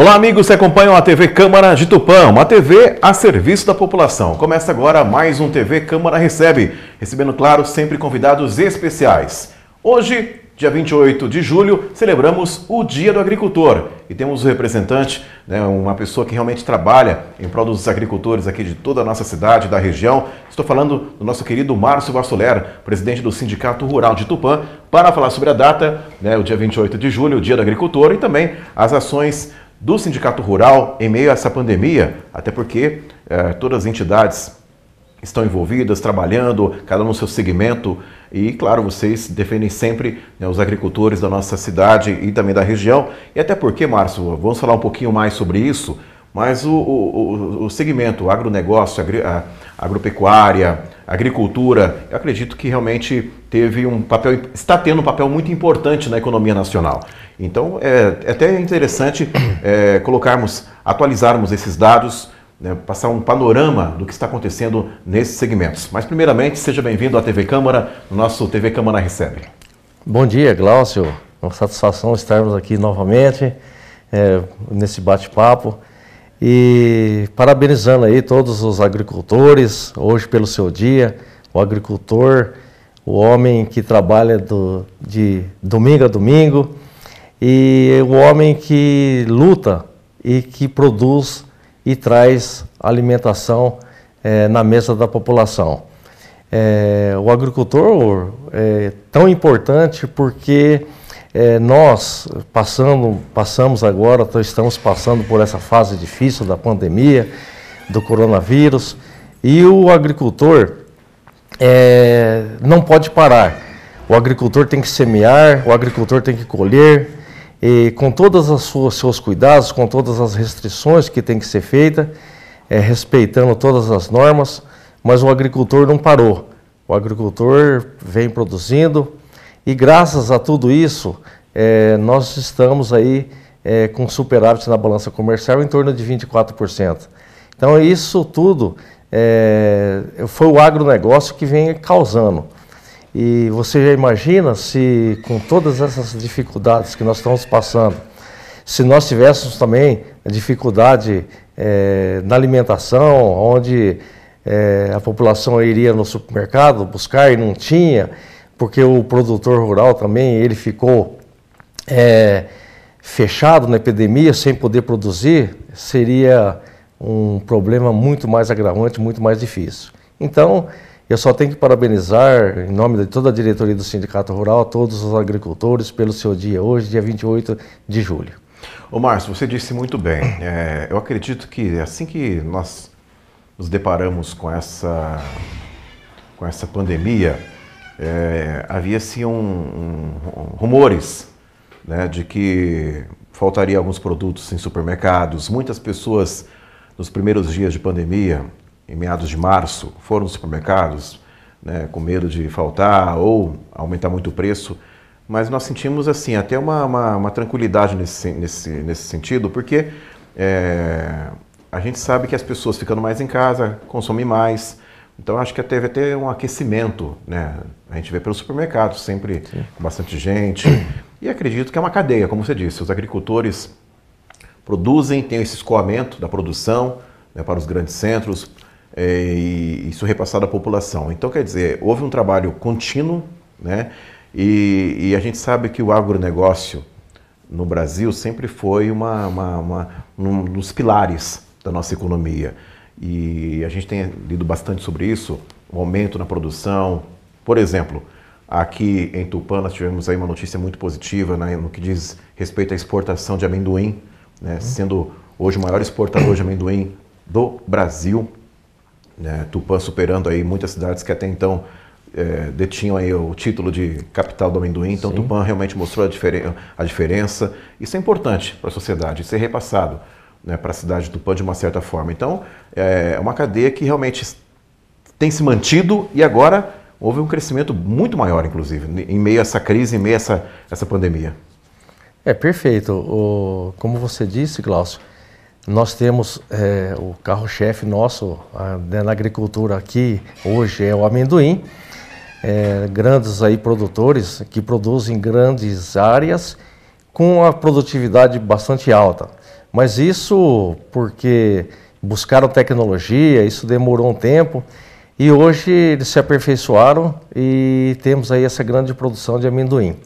Olá, amigos que acompanham a TV Câmara de Tupã, uma TV a serviço da população. Começa agora mais um TV Câmara Recebe, recebendo, claro, sempre convidados especiais. Hoje, dia 28 de julho, celebramos o Dia do Agricultor e temos o um representante, né, uma pessoa que realmente trabalha em prol dos agricultores aqui de toda a nossa cidade, da região. Estou falando do nosso querido Márcio Vassoler, presidente do Sindicato Rural de Tupã, para falar sobre a data, né, o dia 28 de julho, o Dia do Agricultor e também as ações do Sindicato Rural em meio a essa pandemia, até porque eh, todas as entidades estão envolvidas, trabalhando, cada um no seu segmento. E, claro, vocês defendem sempre né, os agricultores da nossa cidade e também da região. E até porque, Márcio, vamos falar um pouquinho mais sobre isso, mas o, o, o segmento o agronegócio, a, agropecuária, agricultura, eu acredito que realmente teve um papel, está tendo um papel muito importante na economia nacional. Então, é, é até interessante é, colocarmos, atualizarmos esses dados, né, passar um panorama do que está acontecendo nesses segmentos. Mas, primeiramente, seja bem-vindo à TV Câmara, no nosso TV Câmara Recebe. Bom dia, Glaucio. Uma satisfação estarmos aqui novamente é, nesse bate-papo. E parabenizando aí todos os agricultores hoje pelo seu dia, o agricultor, o homem que trabalha do, de domingo a domingo e o homem que luta e que produz e traz alimentação é, na mesa da população. É, o agricultor é tão importante porque é, nós passando, passamos agora, estamos passando por essa fase difícil da pandemia, do coronavírus, e o agricultor é, não pode parar. O agricultor tem que semear, o agricultor tem que colher, e com todos os seus cuidados, com todas as restrições que tem que ser feita, é, respeitando todas as normas, mas o agricultor não parou. O agricultor vem produzindo, e graças a tudo isso, é, nós estamos aí é, com superávit na balança comercial em torno de 24%. Então, é isso tudo é, foi o agronegócio que vem causando. E você já imagina se, com todas essas dificuldades que nós estamos passando, se nós tivéssemos também dificuldade é, na alimentação, onde é, a população iria no supermercado buscar e não tinha, porque o produtor rural também ele ficou é, fechado na epidemia, sem poder produzir, seria um problema muito mais agravante, muito mais difícil. Então, eu só tenho que parabenizar, em nome de toda a diretoria do Sindicato Rural, todos os agricultores pelo seu dia hoje, dia 28 de julho. Ô Márcio, você disse muito bem. É, eu acredito que assim que nós nos deparamos com essa, com essa pandemia, é, havia-se assim, um, um, rumores né, de que faltaria alguns produtos em supermercados. Muitas pessoas, nos primeiros dias de pandemia, em meados de março, foram nos supermercados né, com medo de faltar ou aumentar muito o preço. Mas nós sentimos assim até uma, uma, uma tranquilidade nesse, nesse, nesse sentido, porque é, a gente sabe que as pessoas ficando mais em casa consomem mais, então acho que teve até um aquecimento, né? A gente vê pelo supermercado, sempre Sim. com bastante gente. E acredito que é uma cadeia, como você disse, os agricultores produzem, tem esse escoamento da produção né, para os grandes centros é, e isso é repassado à população. Então, quer dizer, houve um trabalho contínuo, né? E, e a gente sabe que o agronegócio no Brasil sempre foi uma, uma, uma um dos pilares da nossa economia. E a gente tem lido bastante sobre isso, o aumento na produção. Por exemplo, aqui em Tupã nós tivemos aí uma notícia muito positiva né, no que diz respeito à exportação de amendoim, né, uhum. sendo hoje o maior exportador de amendoim do Brasil. Né, Tupã superando aí muitas cidades que até então é, detinham aí o título de capital do amendoim. Então Sim. Tupã realmente mostrou a, diferen a diferença. Isso é importante para a sociedade, ser é repassado né, para a cidade do Tupã de uma certa forma. Então, é, é uma cadeia que realmente tem se mantido e agora houve um crescimento muito maior, inclusive, em meio a essa crise, em meio a essa, essa pandemia. É perfeito. O, como você disse, Glaucio, nós temos é, o carro-chefe nosso a, né, na agricultura aqui hoje é o amendoim. É, grandes aí produtores que produzem grandes áreas com a produtividade bastante alta. Mas isso porque buscaram tecnologia, isso demorou um tempo e hoje eles se aperfeiçoaram e temos aí essa grande produção de amendoim.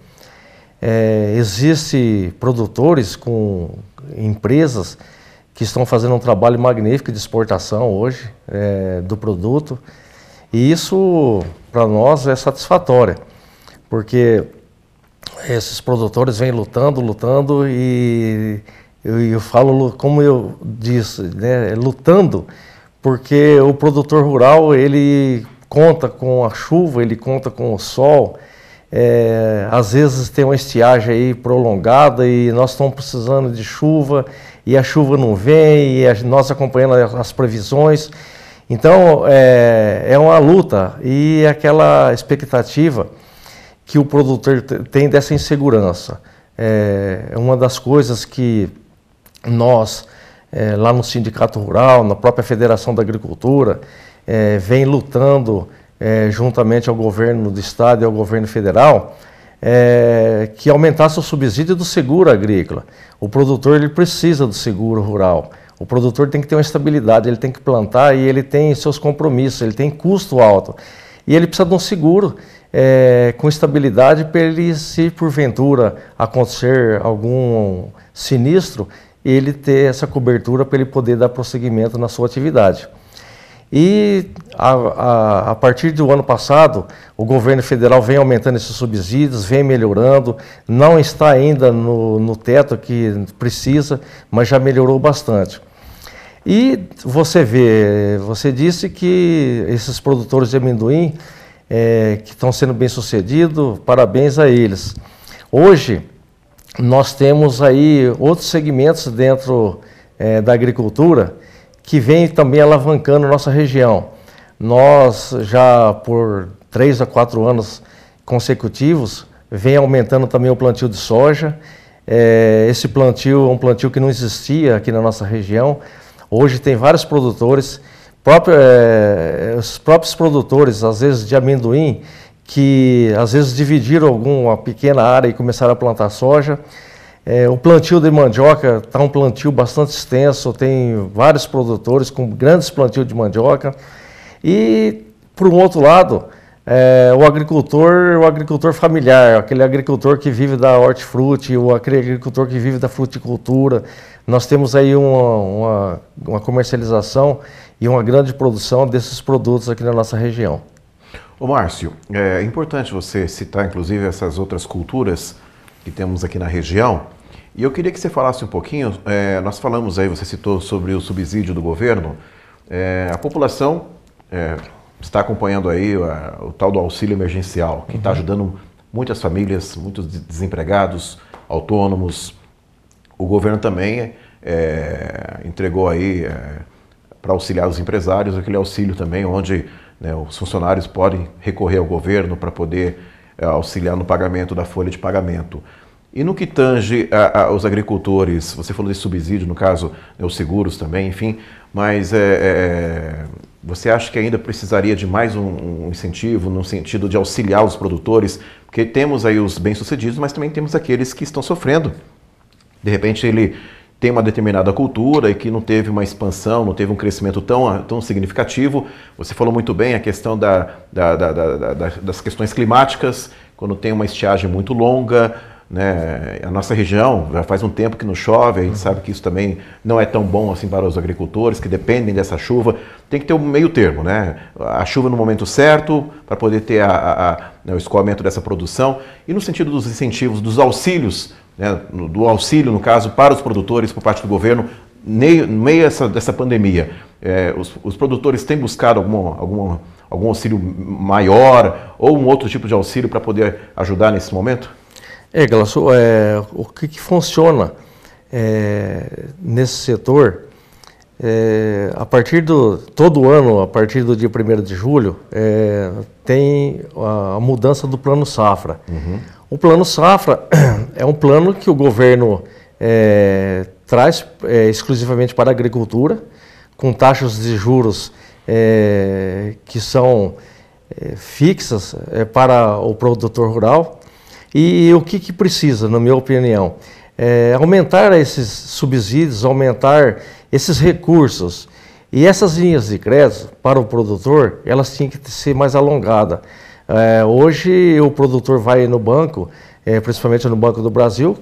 É, Existem produtores com empresas que estão fazendo um trabalho magnífico de exportação hoje é, do produto e isso para nós é satisfatório, porque esses produtores vêm lutando, lutando e eu, eu falo, como eu disse, né, lutando, porque o produtor rural ele conta com a chuva, ele conta com o sol. É, às vezes tem uma estiagem aí prolongada e nós estamos precisando de chuva e a chuva não vem e a, nós acompanhando as previsões. Então é, é uma luta e é aquela expectativa que o produtor tem dessa insegurança. É, é uma das coisas que nós, é, lá no Sindicato Rural, na própria Federação da Agricultura, é, vem lutando é, juntamente ao governo do Estado e ao governo federal é, que aumentasse o subsídio do seguro agrícola. O produtor ele precisa do seguro rural. O produtor tem que ter uma estabilidade, ele tem que plantar e ele tem seus compromissos, ele tem custo alto. E ele precisa de um seguro é, com estabilidade para ele, se porventura acontecer algum sinistro, ele ter essa cobertura para ele poder dar prosseguimento na sua atividade. E a, a, a, partir do ano passado, o governo federal vem aumentando esses subsídios, vem melhorando, não está ainda no, no teto que precisa, mas já melhorou bastante. E você vê, você disse que esses produtores de amendoim é, que estão sendo bem sucedidos, parabéns a eles. Hoje, nós temos aí outros segmentos dentro é, da agricultura que vem também alavancando nossa região. Nós já por três a quatro anos consecutivos vem aumentando também o plantio de soja. É, esse plantio é um plantio que não existia aqui na nossa região. Hoje tem vários produtores, próprio, é, os próprios produtores, às vezes de amendoim, que às vezes dividiram alguma pequena área e começaram a plantar soja. É, o plantio de mandioca está um plantio bastante extenso, tem vários produtores com grandes plantios de mandioca. E, por um outro lado, é, o agricultor, o agricultor familiar, aquele agricultor que vive da hortifruti, ou aquele agricultor que vive da fruticultura. Nós temos aí uma, uma, uma comercialização e uma grande produção desses produtos aqui na nossa região. Ô Márcio, é importante você citar inclusive essas outras culturas que temos aqui na região. E eu queria que você falasse um pouquinho, é, nós falamos aí, você citou sobre o subsídio do governo. É, a população é, está acompanhando aí a, o tal do auxílio emergencial, que está uhum. ajudando muitas famílias, muitos desempregados, autônomos. O governo também é, entregou aí é, para auxiliar os empresários aquele auxílio também, onde né? Os funcionários podem recorrer ao governo para poder eh, auxiliar no pagamento da folha de pagamento. E no que tange aos agricultores, você falou de subsídio, no caso, né, os seguros também, enfim, mas é, é, você acha que ainda precisaria de mais um, um, incentivo no sentido de auxiliar os produtores? Porque temos aí os bem-sucedidos, mas também temos aqueles que estão sofrendo. De repente, ele tem uma determinada cultura e que não teve uma expansão, não teve um crescimento tão, tão significativo. Você falou muito bem a questão da, da, da, das questões climáticas, quando tem uma estiagem muito longa. Né? A nossa região já faz um tempo que não chove, a gente sabe que isso também não é tão bom assim para os agricultores que dependem dessa chuva. Tem que ter um meio termo, né? A chuva no momento certo para poder ter a, a, a, né, o escoamento dessa produção e no sentido dos incentivos, dos auxílios né, do auxílio, no caso, para os produtores por parte do governo, no meio dessa, pandemia, é, os, os, produtores têm buscado algum algum auxílio maior ou um outro tipo de auxílio para poder ajudar nesse momento? É, Glaucio, é, o que, que funciona é, nesse setor, é, a partir do, todo ano, a partir do dia 1 de julho, é, tem a, a, mudança do plano safra. Uhum. O plano safra é, é um plano que o governo é, traz é, exclusivamente para a agricultura, com taxas de juros é, que são é, fixas é, para o produtor rural. E, o que, que, precisa, na minha opinião? É, aumentar esses subsídios, aumentar esses recursos. E essas linhas de crédito para o produtor, elas têm que ser mais alongadas. hoje o produtor vai no banco, é, principalmente no Banco do Brasil,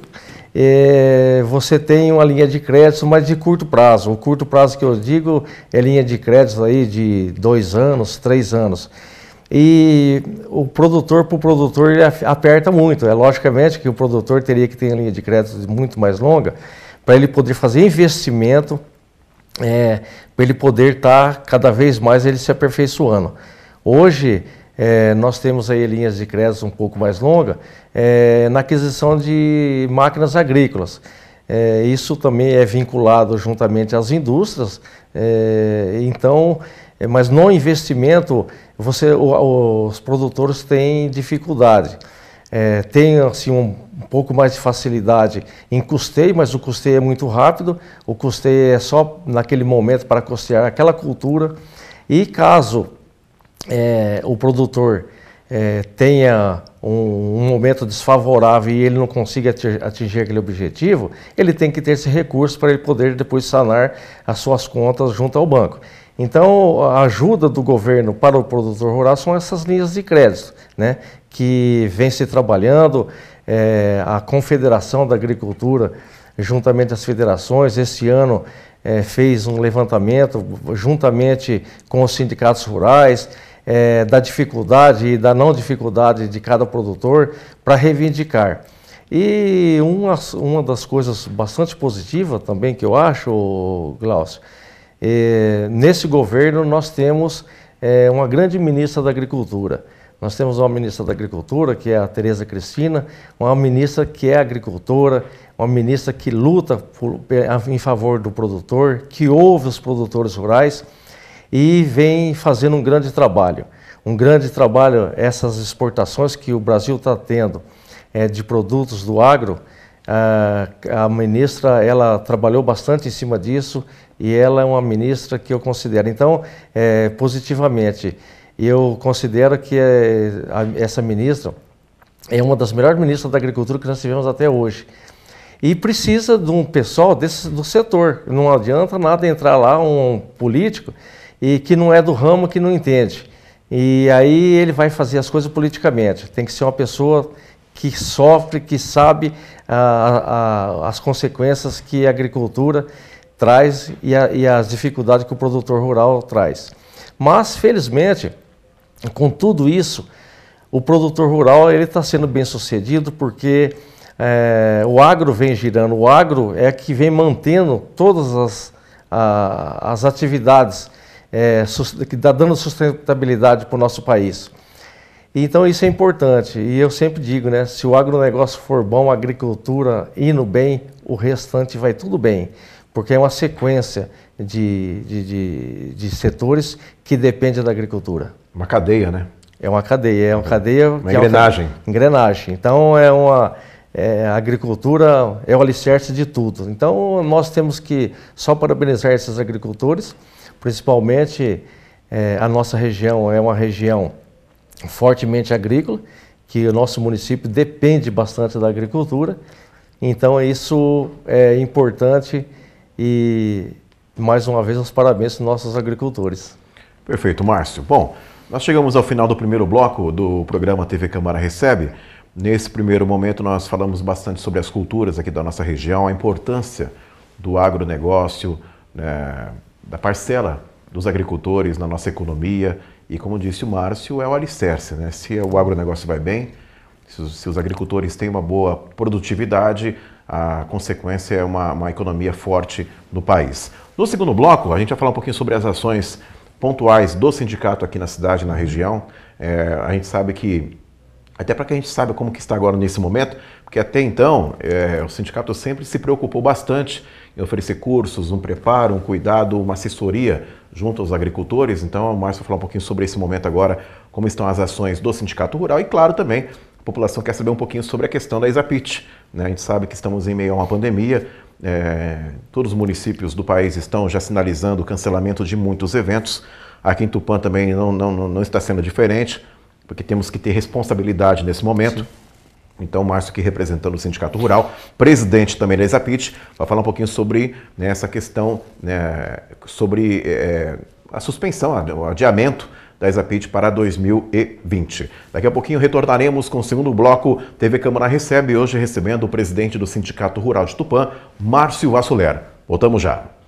é, você tem uma linha de crédito, mas de curto prazo. O curto prazo que eu digo é linha de crédito aí de dois anos, três anos. E o produtor para o produtor ele aperta muito. É logicamente que o produtor teria que ter uma linha de crédito muito mais longa para ele poder fazer investimento, é, para ele poder estar tá, cada vez mais ele se aperfeiçoando. Hoje é, nós temos aí linhas de crédito um pouco mais longa é, na aquisição de máquinas agrícolas. É, isso também é vinculado juntamente às indústrias, é, então, é, mas no investimento você, o, os produtores têm dificuldade. É, tem assim, um, um, pouco mais de facilidade em custeio, mas o custeio é muito rápido, o custeio é só naquele momento para custear aquela cultura. E caso é, o produtor é, tenha um, um, momento desfavorável e ele não consiga atingir, aquele objetivo, ele tem que ter esse recurso para ele poder depois sanar as suas contas junto ao banco. Então, a ajuda do governo para o produtor rural são essas linhas de crédito, né, que vem se trabalhando, é, a Confederação da Agricultura, juntamente as federações, esse ano é, fez um levantamento juntamente com os sindicatos rurais, é, da dificuldade e da não dificuldade de cada produtor para reivindicar. E uma, uma das coisas bastante positiva também que eu acho, Glaucio, é, nesse governo nós temos é, uma grande ministra da Agricultura. Nós temos uma ministra da Agricultura, que é a Tereza Cristina, uma ministra que é agricultora, uma ministra que luta por, em favor do produtor, que ouve os produtores rurais e vem fazendo um grande trabalho. Um grande trabalho, essas exportações que o Brasil está tendo é, de produtos do agro, a, eh, a ministra ela trabalhou bastante em cima disso e ela é uma ministra que eu considero, então, é, positivamente, eu considero que é, a, essa ministra é uma das melhores ministras da agricultura que nós tivemos até hoje. E precisa de um pessoal desse, do setor. Não adianta nada entrar lá um político e que não é do ramo, que não entende. E aí ele vai fazer as coisas politicamente. Tem que ser uma pessoa que sofre, que sabe a, ah, a, ah, ah, as consequências que a agricultura traz e, a, e as dificuldades que o produtor rural traz. Mas, felizmente, com tudo isso, o produtor rural ele está sendo bem sucedido porque é, o agro vem girando, o agro é que vem mantendo todas as, a, as atividades é, que está dando sustentabilidade para o nosso país. Então isso é importante e eu sempre digo, né? Se o agronegócio for bom, a agricultura indo bem, o restante vai tudo bem, porque é uma sequência de, de, de, de setores que depende da agricultura. Uma cadeia, né? É uma cadeia, é uma cadeia. Uma engrenagem. É uma engrenagem. Então é uma é, a agricultura é o alicerce de tudo. Então nós temos que só parabenizar esses agricultores. Principalmente é, a nossa região é uma região fortemente agrícola, que o nosso município depende bastante da agricultura. Então isso é importante e mais uma vez os parabéns aos nossos agricultores. Perfeito, Márcio. Bom, nós chegamos ao final do primeiro bloco do programa TV Câmara Recebe. Nesse primeiro momento, nós falamos bastante sobre as culturas aqui da nossa região, a importância do agronegócio, né, da parcela dos agricultores na nossa economia. E como disse o Márcio, é o alicerce. Né? Se o agronegócio vai bem, se os, se os agricultores têm uma boa produtividade, a consequência é uma, uma economia forte no país. No segundo bloco, a gente vai falar um pouquinho sobre as ações pontuais do sindicato aqui na cidade, na região. É, a gente sabe que até para que a gente saiba como que está agora nesse momento, porque até então é, o sindicato sempre se preocupou bastante em oferecer cursos, um preparo, um cuidado, uma assessoria junto aos agricultores. Então, o Márcio vai falar um pouquinho sobre esse momento agora, como estão as ações do sindicato rural e, claro, também a população quer saber um pouquinho sobre a questão da Isapit. Né? A gente sabe que estamos em meio a uma pandemia, é, todos os municípios do país estão já sinalizando o cancelamento de muitos eventos. Aqui em Tupã também não, não, não está sendo diferente porque temos que ter responsabilidade nesse momento. Sim. Então, Márcio aqui representando o Sindicato Rural, presidente também da Exapit, vai falar um pouquinho sobre né, essa questão, né, sobre é, a suspensão, o adiamento da Exapit para 2020. Daqui a pouquinho retornaremos com o segundo bloco. TV Câmara Recebe, hoje recebendo o presidente do Sindicato Rural de Tupã, Márcio Vassulera. Voltamos já.